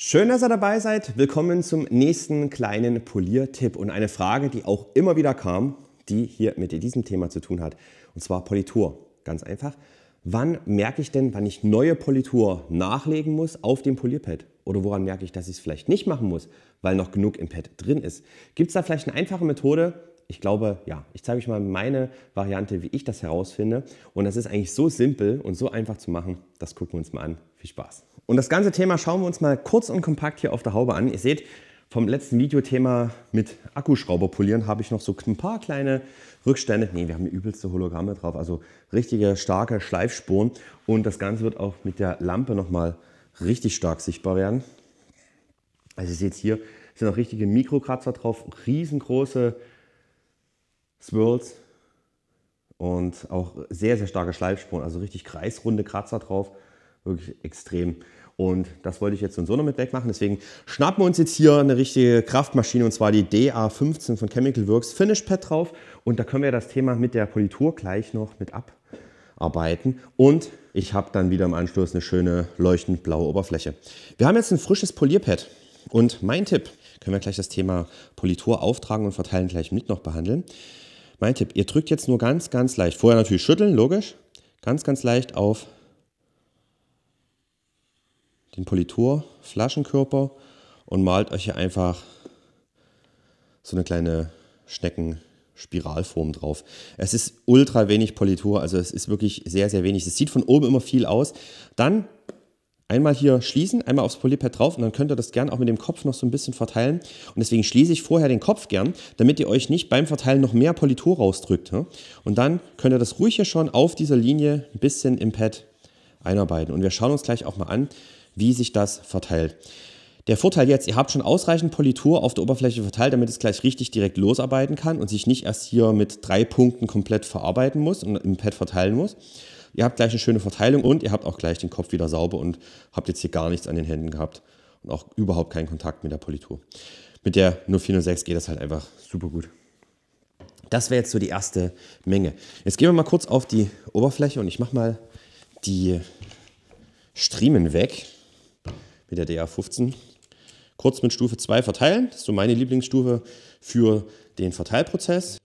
Schön, dass ihr dabei seid. Willkommen zum nächsten kleinen Poliertipp und eine Frage, die auch immer wieder kam, die hier mit diesem Thema zu tun hat, und zwar Politur. Ganz einfach. Wann merke ich denn, wann ich neue Politur nachlegen muss auf dem Polierpad? Oder woran merke ich, dass ich es vielleicht nicht machen muss, weil noch genug im Pad drin ist? Gibt es da vielleicht eine einfache Methode? Ich glaube, ja. Ich zeige euch mal meine Variante, wie ich das herausfinde. Und das ist eigentlich so simpel und so einfach zu machen. Das gucken wir uns mal an. Viel Spaß. Und das ganze Thema schauen wir uns mal kurz und kompakt hier auf der Haube an. Ihr seht, vom letzten Videothema mit Akkuschrauber polieren habe ich noch so ein paar kleine Rückstände. Ne, wir haben die übelste Hologramme drauf, also richtige starke Schleifspuren. Und das Ganze wird auch mit der Lampe nochmal richtig stark sichtbar werden. Also ihr seht hier, sind auch richtige Mikrokratzer drauf, riesengroße Swirls und auch sehr, sehr starke Schleifspuren, also richtig kreisrunde Kratzer drauf wirklich extrem. Und das wollte ich jetzt so noch mit wegmachen. Deswegen schnappen wir uns jetzt hier eine richtige Kraftmaschine und zwar die DA15 von Chemical Works Finish Pad drauf. Und da können wir das Thema mit der Politur gleich noch mit abarbeiten. Und ich habe dann wieder im Anschluss eine schöne leuchtend blaue Oberfläche. Wir haben jetzt ein frisches Polierpad. Und mein Tipp, können wir gleich das Thema Politur auftragen und verteilen gleich mit noch behandeln. Mein Tipp, ihr drückt jetzt nur ganz, ganz leicht, vorher natürlich schütteln, logisch, ganz, ganz leicht auf den Politur-Flaschenkörper und malt euch hier einfach so eine kleine Schneckenspiralform drauf. Es ist ultra wenig Politur, also es ist wirklich sehr, sehr wenig. Es sieht von oben immer viel aus. Dann einmal hier schließen, einmal aufs Polypad drauf und dann könnt ihr das gerne auch mit dem Kopf noch so ein bisschen verteilen. Und deswegen schließe ich vorher den Kopf gern, damit ihr euch nicht beim Verteilen noch mehr Politur rausdrückt. Ne? Und dann könnt ihr das ruhig hier schon auf dieser Linie ein bisschen im Pad einarbeiten. Und wir schauen uns gleich auch mal an, wie sich das verteilt. Der Vorteil jetzt, ihr habt schon ausreichend Politur auf der Oberfläche verteilt, damit es gleich richtig direkt losarbeiten kann und sich nicht erst hier mit drei Punkten komplett verarbeiten muss und im Pad verteilen muss. Ihr habt gleich eine schöne Verteilung und ihr habt auch gleich den Kopf wieder sauber und habt jetzt hier gar nichts an den Händen gehabt und auch überhaupt keinen Kontakt mit der Politur. Mit der 0406 geht das halt einfach super gut. Das wäre jetzt so die erste Menge. Jetzt gehen wir mal kurz auf die Oberfläche und ich mache mal die Striemen weg mit der DA15 kurz mit Stufe 2 verteilen. Das ist so meine Lieblingsstufe für den Verteilprozess.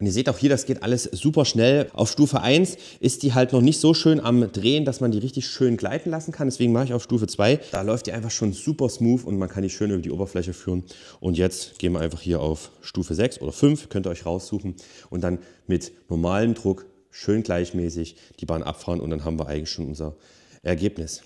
Und ihr seht auch hier, das geht alles super schnell. Auf Stufe 1 ist die halt noch nicht so schön am Drehen, dass man die richtig schön gleiten lassen kann. Deswegen mache ich auf Stufe 2. Da läuft die einfach schon super smooth und man kann die schön über die Oberfläche führen. Und jetzt gehen wir einfach hier auf Stufe 6 oder 5, könnt ihr euch raussuchen und dann mit normalem Druck schön gleichmäßig die Bahn abfahren und dann haben wir eigentlich schon unser Ergebnis.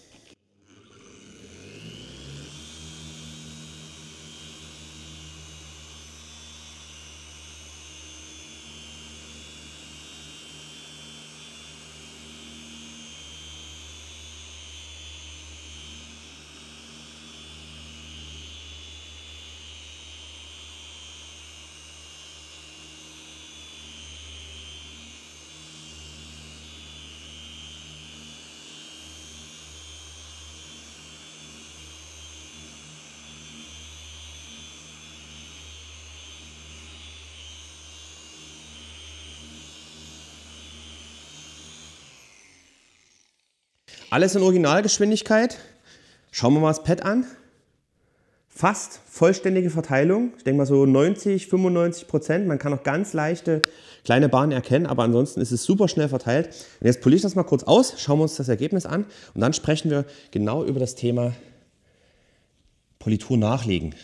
Alles in Originalgeschwindigkeit. Schauen wir mal das Pad an. Fast vollständige Verteilung. Ich denke mal so 90, 95 Prozent. Man kann auch ganz leichte kleine Bahnen erkennen, aber ansonsten ist es super schnell verteilt. Und jetzt poliere ich das mal kurz aus, schauen wir uns das Ergebnis an und dann sprechen wir genau über das Thema Politur nachlegen.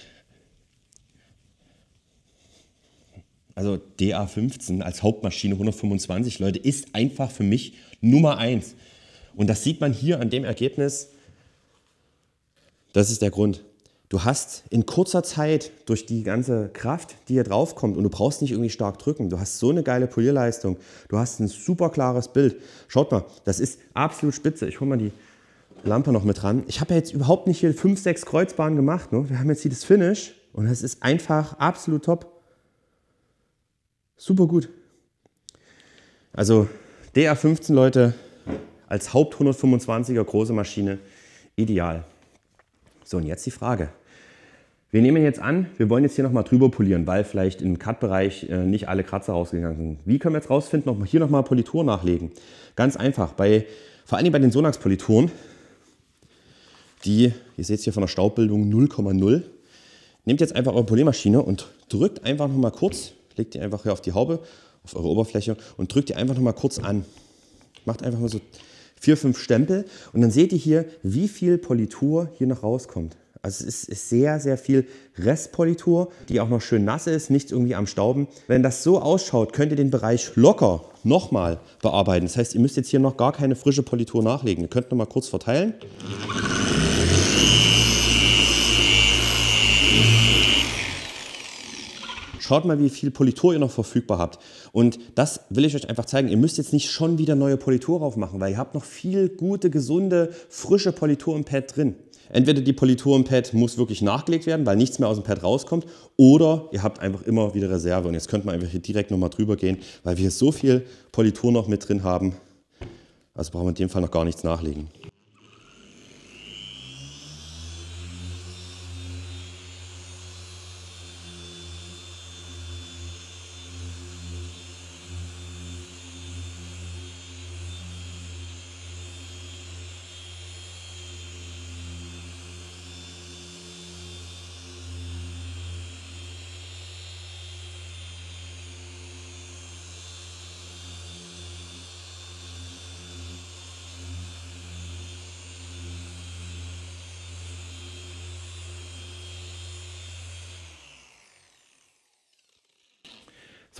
Also DA15 als Hauptmaschine 125, Leute, ist einfach für mich Nummer 1. Und das sieht man hier an dem Ergebnis. Das ist der Grund. Du hast in kurzer Zeit durch die ganze Kraft, die hier draufkommt, und du brauchst nicht irgendwie stark drücken, du hast so eine geile Polierleistung, du hast ein super klares Bild. Schaut mal, das ist absolut spitze. Ich hole mal die Lampe noch mit dran. Ich habe ja jetzt überhaupt nicht hier 5, 6 Kreuzbahnen gemacht. Ne? Wir haben jetzt hier das Finish und das ist einfach absolut top. Super gut. Also DR15, Leute, als Haupt 125er große Maschine ideal. So, und jetzt die Frage. Wir nehmen jetzt an, wir wollen jetzt hier nochmal drüber polieren, weil vielleicht im Cut-Bereich äh, nicht alle Kratzer rausgegangen sind. Wie können wir jetzt rausfinden, ob wir hier nochmal Politur nachlegen? Ganz einfach, bei, vor allem bei den Sonax-Polituren, die, ihr seht es hier von der Staubbildung 0,0, nehmt jetzt einfach eure Poliermaschine und drückt einfach nochmal kurz, legt die einfach hier auf die Haube, auf eure Oberfläche und drückt die einfach nochmal kurz an. Macht einfach mal so vier, fünf Stempel und dann seht ihr hier, wie viel Politur hier noch rauskommt. Also es ist sehr, sehr viel Restpolitur, die auch noch schön nass ist, nicht irgendwie am Stauben. Wenn das so ausschaut, könnt ihr den Bereich locker nochmal bearbeiten. Das heißt, ihr müsst jetzt hier noch gar keine frische Politur nachlegen. Ihr könnt nochmal kurz verteilen. Schaut mal, wie viel Politur ihr noch verfügbar habt. Und das will ich euch einfach zeigen. Ihr müsst jetzt nicht schon wieder neue Politur raufmachen, weil ihr habt noch viel gute, gesunde, frische Politur im Pad drin. Entweder die Politur im Pad muss wirklich nachgelegt werden, weil nichts mehr aus dem Pad rauskommt, oder ihr habt einfach immer wieder Reserve. Und jetzt könnte man einfach hier direkt nochmal drüber gehen, weil wir so viel Politur noch mit drin haben. Also brauchen wir in dem Fall noch gar nichts nachlegen.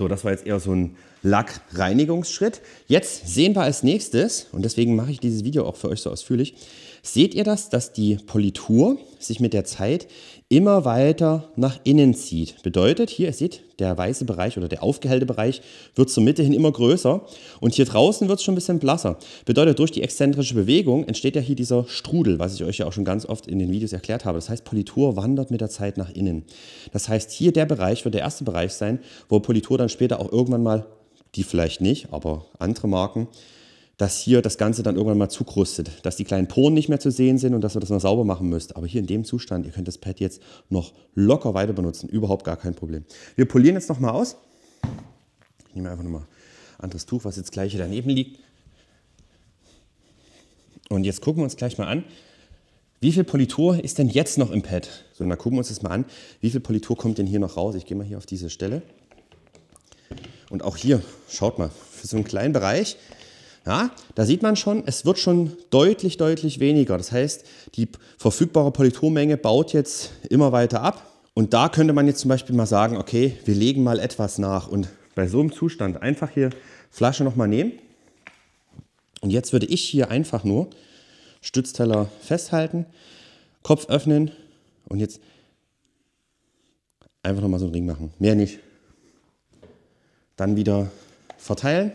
So, das war jetzt eher so ein Lackreinigungsschritt. Jetzt sehen wir als nächstes, und deswegen mache ich dieses Video auch für euch so ausführlich, seht ihr das, dass die Politur sich mit der Zeit immer weiter nach innen zieht. Bedeutet, hier, ihr seht, der weiße Bereich oder der aufgehellte Bereich wird zur Mitte hin immer größer und hier draußen wird es schon ein bisschen blasser. Bedeutet, durch die exzentrische Bewegung entsteht ja hier dieser Strudel, was ich euch ja auch schon ganz oft in den Videos erklärt habe. Das heißt, Politur wandert mit der Zeit nach innen. Das heißt, hier der Bereich wird der erste Bereich sein, wo Politur dann später auch irgendwann mal, die vielleicht nicht, aber andere Marken, dass hier das Ganze dann irgendwann mal zukrustet, dass die kleinen Poren nicht mehr zu sehen sind und dass ihr das noch sauber machen müsst. Aber hier in dem Zustand, ihr könnt das Pad jetzt noch locker weiter benutzen, überhaupt gar kein Problem. Wir polieren jetzt nochmal aus. Ich nehme einfach nochmal ein anderes Tuch, was jetzt gleich hier daneben liegt. Und jetzt gucken wir uns gleich mal an, wie viel Politur ist denn jetzt noch im Pad? So, dann gucken wir uns das mal an, wie viel Politur kommt denn hier noch raus? Ich gehe mal hier auf diese Stelle. Und auch hier, schaut mal, für so einen kleinen Bereich ja, da sieht man schon, es wird schon deutlich, deutlich weniger. Das heißt, die verfügbare Polytonmenge baut jetzt immer weiter ab. Und da könnte man jetzt zum Beispiel mal sagen, okay, wir legen mal etwas nach. Und bei so einem Zustand einfach hier Flasche nochmal nehmen. Und jetzt würde ich hier einfach nur Stützteller festhalten, Kopf öffnen und jetzt einfach nochmal so einen Ring machen. Mehr nicht. Dann wieder verteilen.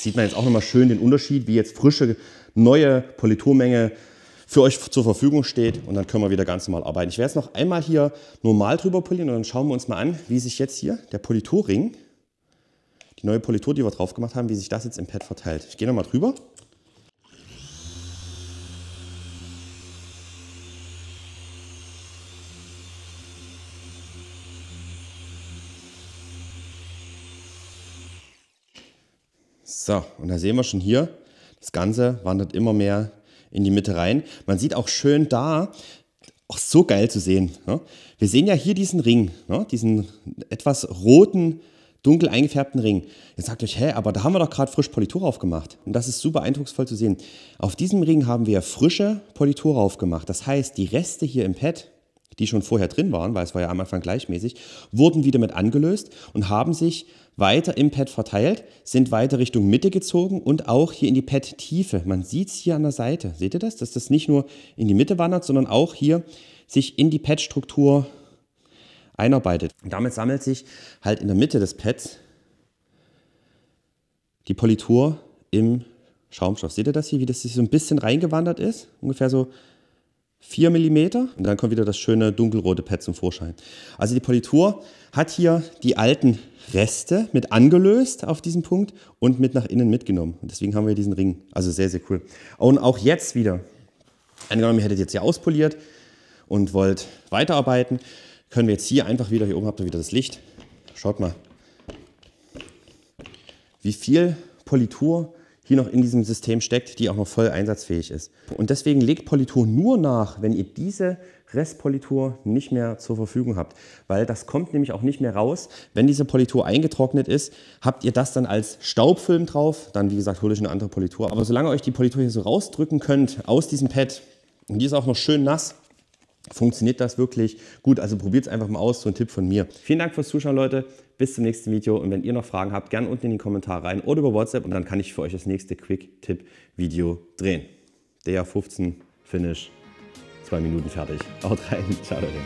sieht man jetzt auch nochmal schön den Unterschied, wie jetzt frische, neue Politurmenge für euch zur Verfügung steht und dann können wir wieder ganz normal arbeiten. Ich werde jetzt noch einmal hier normal drüber polieren und dann schauen wir uns mal an, wie sich jetzt hier der Politurring, die neue Politur, die wir drauf gemacht haben, wie sich das jetzt im Pad verteilt. Ich gehe nochmal drüber. So, und da sehen wir schon hier, das Ganze wandert immer mehr in die Mitte rein. Man sieht auch schön da, auch so geil zu sehen. Ne? Wir sehen ja hier diesen Ring, ne? diesen etwas roten, dunkel eingefärbten Ring. Ihr sagt euch, hä, aber da haben wir doch gerade frisch Politur aufgemacht. Und das ist super eindrucksvoll zu sehen. Auf diesem Ring haben wir frische Politur aufgemacht. Das heißt, die Reste hier im Pad, die schon vorher drin waren, weil es war ja am Anfang gleichmäßig, wurden wieder mit angelöst und haben sich weiter im Pad verteilt, sind weiter Richtung Mitte gezogen und auch hier in die Pad-Tiefe. Man sieht es hier an der Seite. Seht ihr das? Dass das nicht nur in die Mitte wandert, sondern auch hier sich in die Pad-Struktur einarbeitet. Und damit sammelt sich halt in der Mitte des Pads die Politur im Schaumstoff. Seht ihr das hier, wie das sich so ein bisschen reingewandert ist? Ungefähr so 4 mm und dann kommt wieder das schöne dunkelrote Pad zum Vorschein. Also die Politur hat hier die alten Reste mit angelöst auf diesem Punkt und mit nach innen mitgenommen. Und deswegen haben wir diesen Ring. Also sehr, sehr cool. Und auch jetzt wieder. Angenommen, ihr hättet jetzt hier auspoliert und wollt weiterarbeiten, können wir jetzt hier einfach wieder, hier oben habt ihr wieder das Licht. Schaut mal, wie viel Politur hier noch in diesem System steckt, die auch noch voll einsatzfähig ist. Und deswegen legt Politur nur nach, wenn ihr diese Restpolitur nicht mehr zur Verfügung habt, weil das kommt nämlich auch nicht mehr raus. Wenn diese Politur eingetrocknet ist, habt ihr das dann als Staubfilm drauf, dann wie gesagt hole ich eine andere Politur. Aber solange euch die Politur hier so rausdrücken könnt aus diesem Pad und die ist auch noch schön nass, funktioniert das wirklich gut. Also probiert es einfach mal aus, so ein Tipp von mir. Vielen Dank fürs Zuschauen, Leute. Bis zum nächsten Video und wenn ihr noch Fragen habt, gerne unten in die Kommentare rein oder über WhatsApp und dann kann ich für euch das nächste Quick-Tipp-Video drehen. DR15, Finish, zwei Minuten fertig. Haut rein, ciao Leute.